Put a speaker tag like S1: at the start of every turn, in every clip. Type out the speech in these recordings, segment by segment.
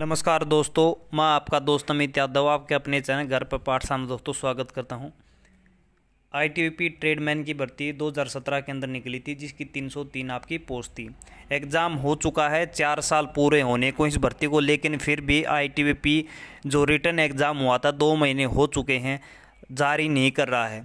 S1: नमस्कार दोस्तों मैं आपका दोस्त अमित यादव आपके अपने चैनल घर पर पाठशाला में दोस्तों स्वागत करता हूं आईटीबीपी ट्रेडमैन की भर्ती 2017 के अंदर निकली थी जिसकी 303 आपकी पोस्ट थी एग्ज़ाम हो चुका है चार साल पूरे होने को इस भर्ती को लेकिन फिर भी आईटीबीपी जो रिटर्न एग्ज़ाम हुआ था दो महीने हो चुके हैं जारी नहीं कर रहा है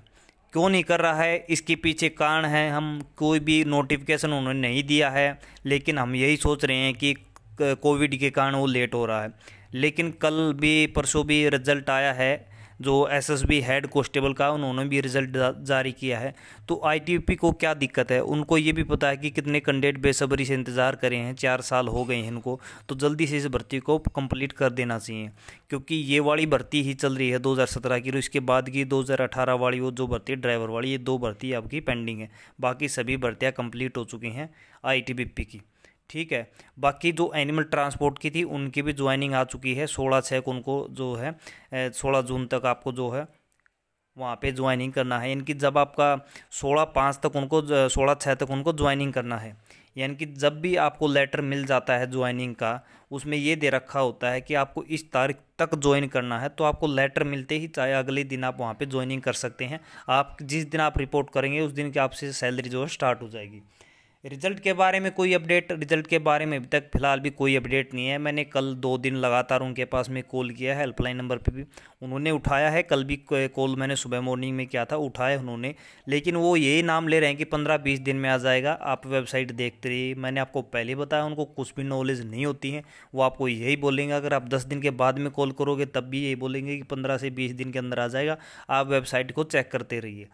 S1: क्यों नहीं कर रहा है इसके पीछे कारण है हम कोई भी नोटिफिकेशन उन्होंने नहीं दिया है लेकिन हम यही सोच रहे हैं कि कोविड के कारण वो लेट हो रहा है लेकिन कल भी परसों भी रिजल्ट आया है जो एसएसबी हेड कॉन्स्टेबल का उन्होंने भी रिजल्ट जारी किया है तो आईटीपी को क्या दिक्कत है उनको ये भी पता है कि कितने कैंडिडेट बेसब्री से इंतज़ार करे हैं चार साल हो गए हैं इनको तो जल्दी से इस भर्ती को कंप्लीट कर देना चाहिए क्योंकि ये वाली भर्ती ही चल रही है 2017 की और इसके बाद की 2018 वाली वो जो भर्ती ड्राइवर वाली ये दो भर्ती आपकी पेंडिंग है बाकी सभी भर्तियाँ कंप्लीट हो चुकी हैं आई की ठीक है बाकी जो एनिमल ट्रांसपोर्ट की थी उनकी भी ज्वाइनिंग आ चुकी है सोलह छः को उनको जो है सोलह जून तक आपको जो है वहाँ पे ज्वाइनिंग करना है यानी कि जब आपका सोलह पाँच तक उनको सोलह छः तक उनको ज्वाइनिंग करना है यानी कि जब भी आपको लेटर मिल जाता है ज्वाइनिंग का उसमें ये दे रखा होता है कि आपको इस तारीख तक ज्वाइन करना है तो आपको लेटर मिलते ही चाहे अगले दिन आप वहाँ पे ज्वाइनिंग कर सकते हैं आप जिस दिन आप रिपोर्ट करेंगे उस दिन की आपसे सैलरी जो है स्टार्ट हो जाएगी रिजल्ट के बारे में कोई अपडेट रिजल्ट के बारे में अभी तक फिलहाल भी कोई अपडेट नहीं है मैंने कल दो दिन लगातार उनके पास में कॉल किया है हेल्पलाइन नंबर पे भी उन्होंने उठाया है कल भी कॉल मैंने सुबह मॉर्निंग में किया था उठाया उन्होंने लेकिन वो यही नाम ले रहे हैं कि पंद्रह बीस दिन में आ जाएगा आप वेबसाइट देखते रहिए मैंने आपको पहले बताया उनको कुछ भी नॉलेज नहीं होती है वो आपको यही बोलेंगे अगर आप दस दिन के बाद में कॉल करोगे तब भी यही बोलेंगे कि पंद्रह से बीस दिन के अंदर आ जाएगा आप वेबसाइट को चेक करते रहिए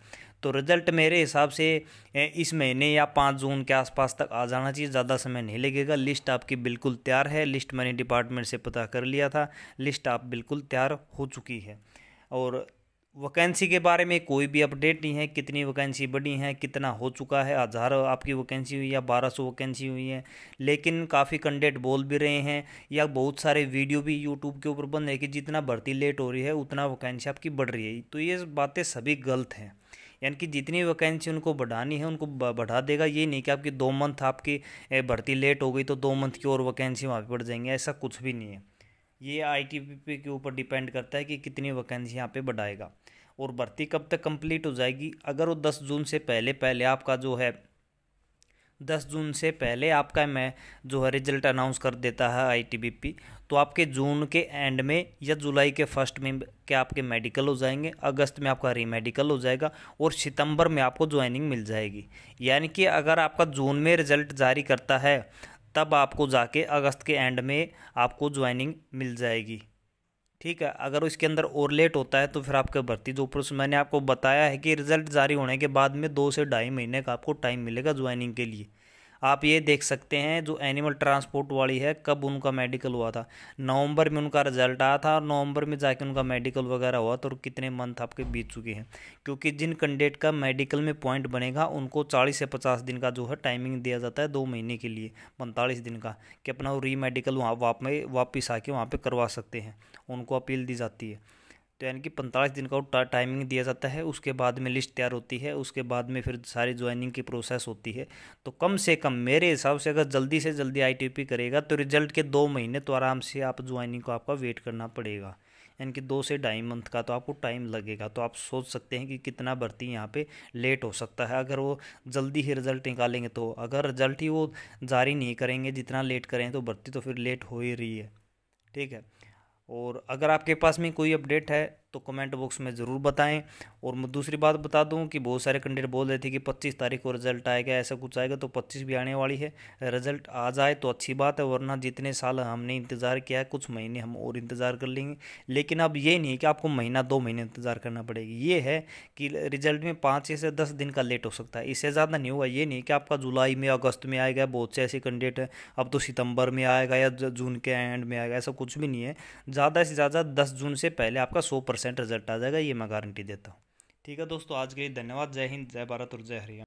S1: तो रिज़ल्ट मेरे हिसाब से इस महीने या पाँच जून के आसपास तक आ जाना चाहिए ज़्यादा समय नहीं लगेगा लिस्ट आपकी बिल्कुल तैयार है लिस्ट मैंने डिपार्टमेंट से पता कर लिया था लिस्ट आप बिल्कुल तैयार हो चुकी है और वैकेंसी के बारे में कोई भी अपडेट नहीं है कितनी वैकेंसी बढ़ी है कितना हो चुका है हज़ार आपकी वैकेंसी हुई या बारह सौ वैकेंसी हुई है लेकिन काफ़ी कंडेट बोल भी रहे हैं या बहुत सारे वीडियो भी यूट्यूब के ऊपर बंद है कि जितना भर्ती लेट हो रही है उतना वैकेंसी आपकी बढ़ रही है तो ये बातें सभी गलत हैं यानी कि जितनी वैकेंसी उनको बढ़ानी है उनको बढ़ा देगा ये नहीं कि आपकी दो मंथ आपकी भर्ती लेट हो गई तो दो मंथ की और वैकेंसी वहाँ पर बढ़ जाएंगी ऐसा कुछ भी नहीं है ये आई के ऊपर डिपेंड करता है कि कितनी वैकेंसी यहाँ पर बढ़ाएगा और भर्ती कब तक कंप्लीट हो जाएगी अगर वो दस जून से पहले पहले आपका जो है दस जून से पहले आपका मैं जो है रिजल्ट अनाउंस कर देता है आईटीबीपी तो आपके जून के एंड में या जुलाई के फर्स्ट में के आपके मेडिकल हो जाएंगे अगस्त में आपका रीमेडिकल हो जाएगा और सितंबर में आपको ज्वाइनिंग मिल जाएगी यानी कि अगर आपका जून में रिजल्ट जारी करता है तब आपको जाके अगस्त के एंड में आपको ज्वाइनिंग मिल जाएगी ठीक है अगर इसके अंदर ओरलेट होता है तो फिर आपके भर्ती जो ऊपर से मैंने आपको बताया है कि रिजल्ट जारी होने के बाद में दो से ढाई महीने का आपको टाइम मिलेगा ज्वाइनिंग के लिए आप ये देख सकते हैं जो एनिमल ट्रांसपोर्ट वाली है कब उनका मेडिकल हुआ था नवंबर में उनका रिजल्ट आया था और नवंबर में जाके उनका मेडिकल वगैरह हुआ तो कितने मंथ आपके बीत चुके हैं क्योंकि जिन कैंडिडेट का मेडिकल में पॉइंट बनेगा उनको चालीस से पचास दिन का जो है टाइमिंग दिया जाता है दो महीने के लिए पैंतालीस दिन का कि अपना वो री मेडिकल वहाँ वापस आके वहाँ पर करवा सकते हैं उनको अपील दी जाती है तो यानी कि पैंतालीस दिन का टा टाइमिंग दिया जाता है उसके बाद में लिस्ट तैयार होती है उसके बाद में फिर सारी ज्वाइनिंग की प्रोसेस होती है तो कम से कम मेरे हिसाब से अगर जल्दी से जल्दी आई करेगा तो रिजल्ट के दो महीने तो आराम से आप ज्वाइनिंग को आपका वेट करना पड़ेगा यानी कि दो से ढाई मंथ का तो आपको टाइम लगेगा तो आप सोच सकते हैं कि कितना भर्ती यहाँ पे लेट हो सकता है अगर वो जल्दी ही रिज़ल्ट निकालेंगे तो अगर रिज़ल्ट ही वो जारी नहीं करेंगे जितना लेट करें तो भर्ती तो फिर लेट हो ही रही है ठीक है और अगर आपके पास में कोई अपडेट है तो कमेंट बॉक्स में ज़रूर बताएं और मैं दूसरी बात बता दूं कि बहुत सारे कैंडिडेट बोल रहे थे कि 25 तारीख को रिजल्ट आएगा ऐसा कुछ आएगा तो 25 भी आने वाली है रिजल्ट आ जाए तो अच्छी बात है वरना जितने साल हमने इंतज़ार किया है कुछ महीने हम और इंतज़ार कर लेंगे लेकिन अब ये नहीं कि आपको महीना दो महीने इंतज़ार करना पड़ेगी ये है कि रिजल्ट में पाँच से दस दिन का लेट हो सकता है इससे ज़्यादा नहीं हुआ ये नहीं कि आपका जुलाई में अगस्त में आएगा बहुत से ऐसे कैंडिडेट अब तो सितंबर में आएगा या जून के एंड में आएगा ऐसा कुछ भी नहीं है ज़्यादा से ज़्यादा दस जून से पहले आपका सौ परसेंट रिजल्ट आ जाएगा ये मैं गारंटी देता हूँ ठीक है दोस्तों आज के लिए धन्यवाद जय हिंद जय भारत और जय हरियाणा